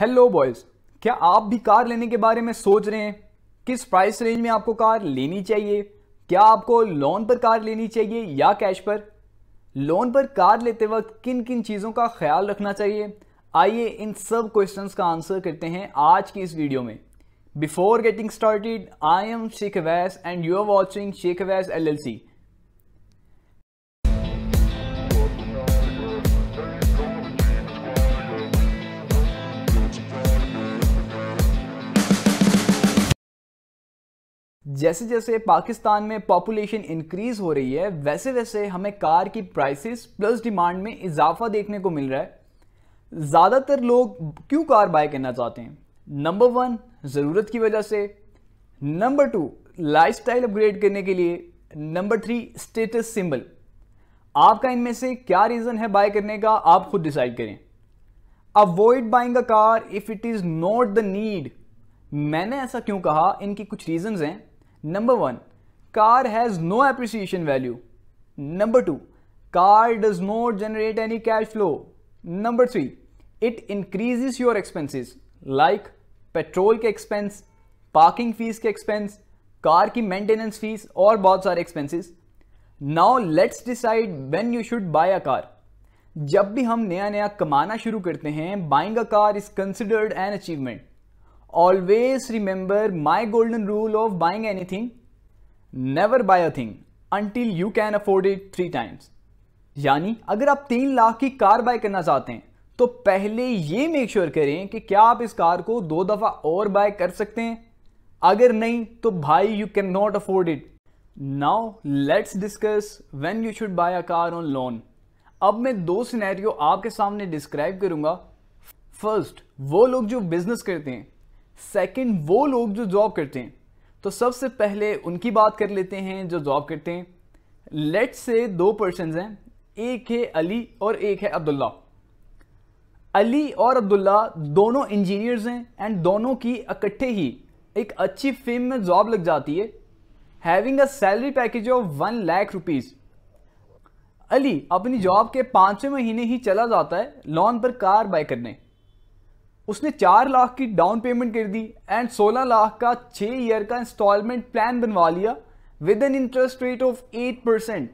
hello boys क्या आप भी कार लेने के बारे में सोच रहे हैं किस प्राइस रेंज में आपको कार लेनी चाहिए क्या आपको लोन पर कार लेनी चाहिए या कैश पर लोन पर कार लेते वक्त किन किन चीज़ों का ख्याल रखना चाहिए आइए इन सब क्वेश्चंस का आंसर करते हैं आज की इस वीडियो में before getting started I am Shaikh Awais and you are watching Shaikh Awais L जैसे जैसे पाकिस्तान में पॉपुलेशन इंक्रीज हो रही है वैसे वैसे हमें कार की प्राइसेस प्लस डिमांड में इजाफा देखने को मिल रहा है ज़्यादातर लोग क्यों कार बाय करना चाहते हैं नंबर वन ज़रूरत की वजह से नंबर टू लाइफस्टाइल अपग्रेड करने के लिए नंबर थ्री स्टेटस सिंबल आपका इनमें से क्या रीज़न है बाय करने का आप खुद डिसाइड करें avoid buying a car if it is not the need मैंने ऐसा क्यों कहा इनकी कुछ रीजंस हैं number one car has no appreciation value number two car does not generate any cash flow number three it increases your expenses like petrol के expense parking fees के expense car की मेंटेनेंस फीस और बहुत सारे expenses now let's decide when you should buy a car जब भी हम नया नया कमाना शुरू करते हैं buying a car is considered an achievement always remember my golden rule of buying anything never buy a thing until you can afford it three times यानी अगर आप तीन लाख की कार बाय करना चाहते हैं तो पहले ये मेक श्योर sure करें कि क्या आप इस कार को दो दफ़ा और बाय कर सकते हैं अगर नहीं तो भाई you can not afford it now let's discuss when you should buy a car on loan अब मैं दो सिनेरियो आपके सामने डिस्क्राइब करूंगा फर्स्ट वो लोग जो बिजनेस करते हैं सेकंड वो लोग जो जॉब करते हैं तो सबसे पहले उनकी बात कर लेते हैं जो जॉब करते हैं लेट्स से दो पर्सन हैं एक है अली और एक है अब्दुल्ला अली और अब्दुल्ला दोनों इंजीनियर्स हैं एंड दोनों की इकट्ठे ही एक अच्छी फिल्म में जॉब लग जाती है having a salary package of one lakh rupees Ali अपनी जॉब के पाँचवें महीने ही चला जाता है लॉन पर कार बाय करने उसने चार लाख की डाउन पेमेंट कर दी एंड सोलह लाख का छः ईयर का इंस्टॉलमेंट प्लान बनवा लिया with an interest rate of eight percent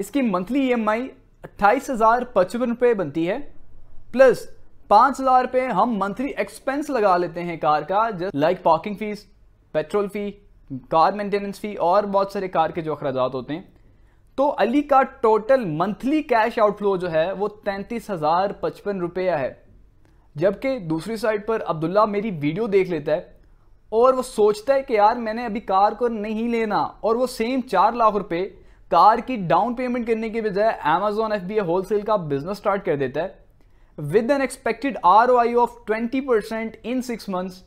इसकी मंथली ई एम आई अट्ठाईस हज़ार पचपन रुपये बनती है प्लस पाँच हज़ार रुपये हम मंथली एक्सपेंस लगा लेते हैं कार का just like parking fees petrol fee car maintenance fee और बहुत सारे कार के जो अखराज होते हैं तो अली का टोटल मंथली कैश आउटफ्लो जो है वो तैंतीस हज़ार पचपन रुपया है जबकि दूसरी साइड पर अब्दुल्ला मेरी वीडियो देख लेता है और वो सोचता है कि यार मैंने अभी कार को नहीं लेना और वो सेम चार लाख रुपए कार की डाउन पेमेंट करने के बजाय अमेजोन एफ बी होलसेल का बिजनेस स्टार्ट कर देता है with an expected R O I of twenty percent in six months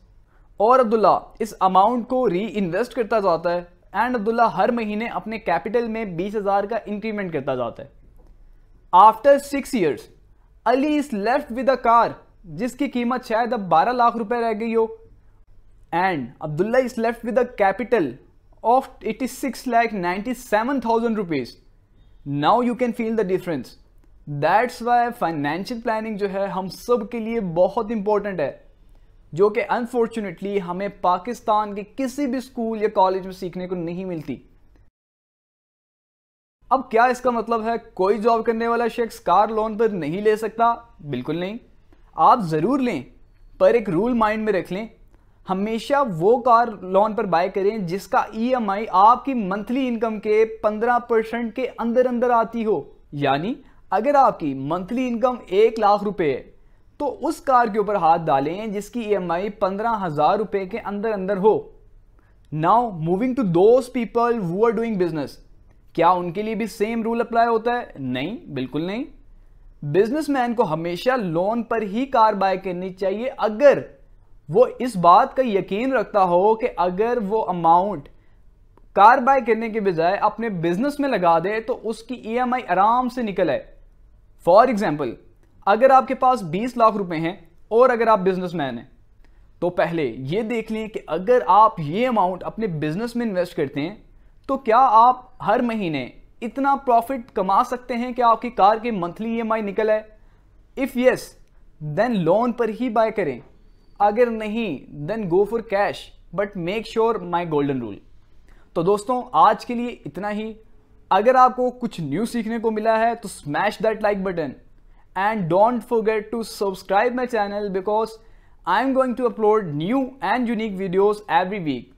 और अब्दुल्ला इस अमाउंट को री इन्वेस्ट करता जाता है एंड अब्दुल्ला हर महीने अपने कैपिटल में बीस हज़ार का इंक्रीमेंट करता जाता है after six years Ali is left with a car जिसकी कीमत शायद अब 12 लाख रुपए रह गई हो and Abdullah is left with capital of eighty six lakh ninety seven thousand rupees now you can feel the difference that's why financial planning जो है हम सब के लिए बहुत इंपॉर्टेंट है जो कि अनफॉर्चुनेटली हमें पाकिस्तान के किसी भी स्कूल या कॉलेज में सीखने को नहीं मिलती अब क्या इसका मतलब है कोई जॉब करने वाला शख्स कार लोन पर नहीं ले सकता बिल्कुल नहीं आप ज़रूर लें पर एक रूल माइंड में रख लें हमेशा वो कार लोन पर बाय करें जिसका ईएमआई e आपकी मंथली इनकम के 15 परसेंट के अंदर अंदर आती हो यानी अगर आपकी मंथली इनकम एक लाख रुपए है तो उस कार के ऊपर हाथ डालें जिसकी ई एम आई पंद्रह हज़ार रुपये के अंदर अंदर हो now moving to those people who are doing business क्या उनके लिए भी सेम रूल अप्लाई होता है नहीं बिल्कुल नहीं बिजनेसमैन को हमेशा लोन पर ही कार बाय करनी चाहिए अगर वो इस बात का यकीन रखता हो कि अगर वो अमाउंट कार बाय करने के बजाय अपने बिजनेस में लगा दे तो उसकी ईएमआई e आराम से निकल आए फॉर एग्जाम्पल अगर आपके पास 20 लाख रुपए हैं और अगर आप बिजनेसमैन हैं तो पहले ये देख लें कि अगर आप ये अमाउंट अपने बिजनेस में इन्वेस्ट करते हैं तो क्या आप हर महीने इतना प्रॉफिट कमा सकते हैं कि आपकी कार की मंथली ई निकल आए इफ़ यस देन लोन पर ही बाय करें अगर नहीं then go for cash but make sure my golden rule तो दोस्तों आज के लिए इतना ही अगर आपको कुछ न्यू सीखने को मिला है तो smash that like button and don't forget to subscribe my channel because I am going to upload new and unique videos every week